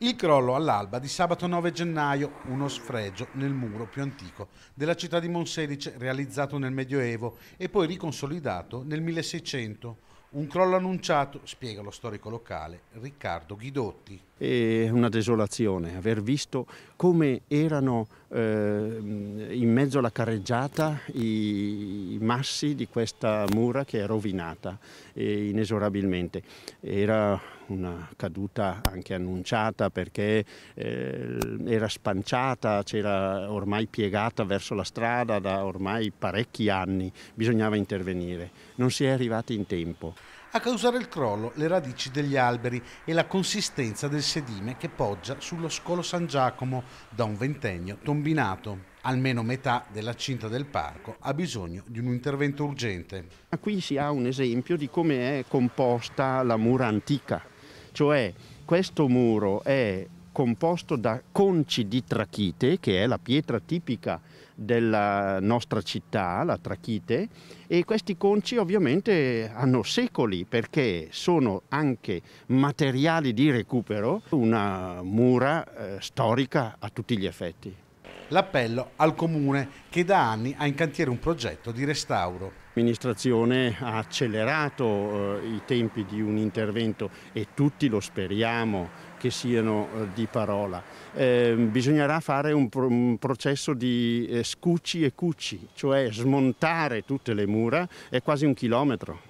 Il crollo all'alba di sabato 9 gennaio, uno sfregio nel muro più antico della città di Monselice realizzato nel Medioevo e poi riconsolidato nel 1600. Un crollo annunciato, spiega lo storico locale Riccardo Ghidotti e una desolazione aver visto come erano eh, in mezzo alla carreggiata i, massi di questa mura che è rovinata eh, inesorabilmente. Era una caduta anche annunciata perché eh, era spanciata, c'era ormai piegata verso la strada da ormai parecchi anni, bisognava intervenire. Non si è arrivati in tempo a causare il crollo le radici degli alberi e la consistenza del sedime che poggia sullo scolo San Giacomo da un ventennio tombinato. Almeno metà della cinta del parco ha bisogno di un intervento urgente. Qui si ha un esempio di come è composta la mura antica, cioè questo muro è composto da conci di trachite, che è la pietra tipica della nostra città, la trachite, e questi conci ovviamente hanno secoli perché sono anche materiali di recupero, una mura eh, storica a tutti gli effetti. L'appello al comune che da anni ha in cantiere un progetto di restauro. L'amministrazione ha accelerato eh, i tempi di un intervento e tutti lo speriamo che siano eh, di parola. Eh, bisognerà fare un, pro un processo di eh, scucci e cucci, cioè smontare tutte le mura, è quasi un chilometro,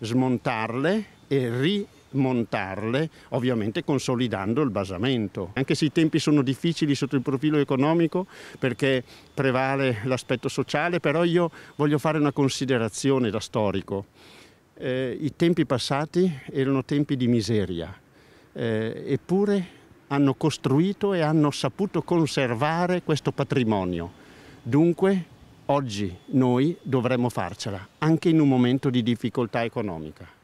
smontarle e ri montarle, ovviamente consolidando il basamento. Anche se i tempi sono difficili sotto il profilo economico perché prevale l'aspetto sociale, però io voglio fare una considerazione da storico. Eh, I tempi passati erano tempi di miseria, eh, eppure hanno costruito e hanno saputo conservare questo patrimonio. Dunque oggi noi dovremmo farcela, anche in un momento di difficoltà economica.